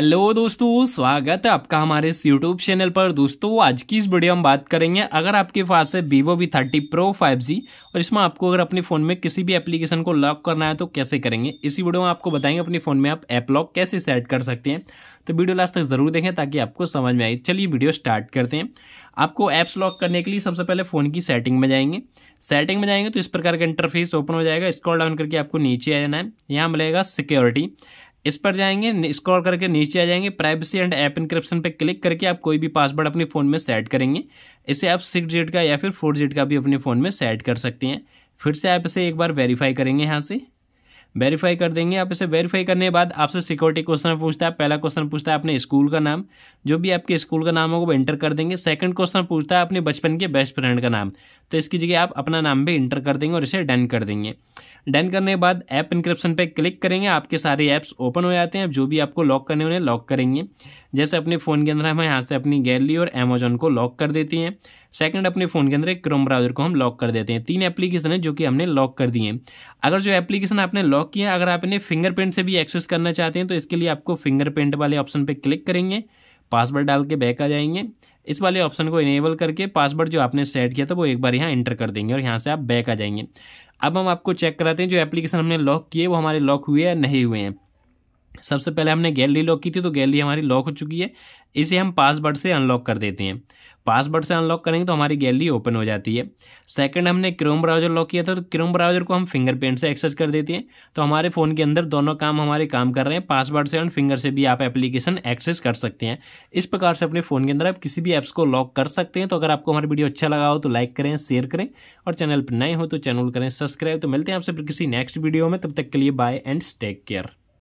hello दोस्तों स्वागत है आपका हमारे इस यूट्यूब चैनल पर दोस्तों आज की इस वीडियो हम बात करेंगे अगर आपके पास है Vivo V thirty pro five G और इसमें आपको अगर अपने फ़ोन में किसी भी एप्लीकेशन को लॉक करना है तो कैसे करेंगे इसी वीडियो में आपको बताएंगे अपने फ़ोन में आप ऐप लॉक कैसे सेट कर सकते हैं तो वीडियो लास्ट तक जरूर देखें ताकि आपको समझ में आए चलिए वीडियो स्टार्ट करते हैं आपको ऐप्स लॉक करने के लिए सबसे पहले फ़ोन की सेटिंग में जाएंगे सेटिंग में जाएंगे तो इस प्रकार का इंटरफेस ओपन हो जाएगा स्क्रॉल डाउन करके आपको नीचे आ जाना है यहाँ मिलेगा सिक्योरिटी इस पर जाएंगे स्क्रॉल करके नीचे आ जाएंगे प्राइवेसी एंड ऐप इनक्रिप्शन पे क्लिक करके आप कोई भी पासवर्ड अपने फ़ोन में सेट करेंगे इसे आप सिक्स जीट का या फिर फोर जीट का भी अपने फ़ोन में सेट कर सकते हैं फिर से आप इसे एक बार वेरीफाई करेंगे यहाँ से वेरीफाई कर देंगे आप इसे वेरीफाई करने के बाद आपसे सिक्योरिटी क्वेश्चन पूछता है पहला क्वेश्चन पूछता है अपने स्कूल का नाम जो भी आपके स्कूल का नाम होगा वो इंटर कर देंगे सेकंड क्वेश्चन पूछता है अपने बचपन के बेस्ट फ्रेंड का नाम तो इसकी जगह आप अपना नाम भी इंटर कर देंगे और इसे डन कर देंगे डन करने के बाद ऐप इंक्रिप्शन पे क्लिक करेंगे आपके सारे ऐप्स ओपन हो जाते हैं जो भी आपको लॉक करने उन्हें लॉक करेंगे जैसे अपने फ़ोन के अंदर हम यहाँ से अपनी गैलरी और अमेजोन को लॉक कर देते हैं सेकंड अपने फ़ोन के अंदर एक क्रोम ब्राउजर को हम लॉक कर देते हैं तीन एप्लीकेशन है जो कि हमने लॉक कर दिए हैं अगर जो एप्लीकेशन आपने लॉक किया अगर आप इन्हें फिंगरप्रिंट से भी एक्सेस करना चाहते हैं तो इसके लिए आपको फिंगरप्रिंट वाले ऑप्शन पर क्लिक करेंगे पासवर्ड डाल के बैक आ जाएंगे इस वाले ऑप्शन को इनेबल करके पासवर्ड जो आपने सेट किया था वो एक बार यहाँ एंटर कर देंगे और यहाँ से आप बैक आ जाएंगे अब हम आपको चेक कराते हैं जो एप्लीकेशन हमने लॉक किए वो हमारे लॉक हुए या नहीं हुए हैं सबसे पहले हमने गैलरी लॉक की थी तो गैलरी हमारी लॉक हो चुकी है इसे हम पासवर्ड से अनलॉक कर देते हैं पासवर्ड से अनलॉक करेंगे तो हमारी गैलरी ओपन हो जाती है सेकंड हमने क्रोम ब्राउजर लॉक किया था तो क्रोम ब्राउजर को हम फिंगरप्रिंट से एक्सेस कर देते हैं तो हमारे फ़ोन के अंदर दोनों काम हमारे काम कर रहे हैं पासवर्ड से और फिंगर से भी आप एप्लीकेशन एक्सेस कर सकते हैं इस प्रकार से अपने फ़ोन के अंदर आप किसी भी ऐप्स को लॉक कर सकते हैं तो अगर आपको हमारी वीडियो अच्छा लगा हो तो लाइक करें शेयर करें और चैनल पर नए हो तो चैनल करें सब्सक्राइब तो मिलते हैं आपसे किसी नेक्स्ट वीडियो में तब तक के लिए बाय एंड टेक केयर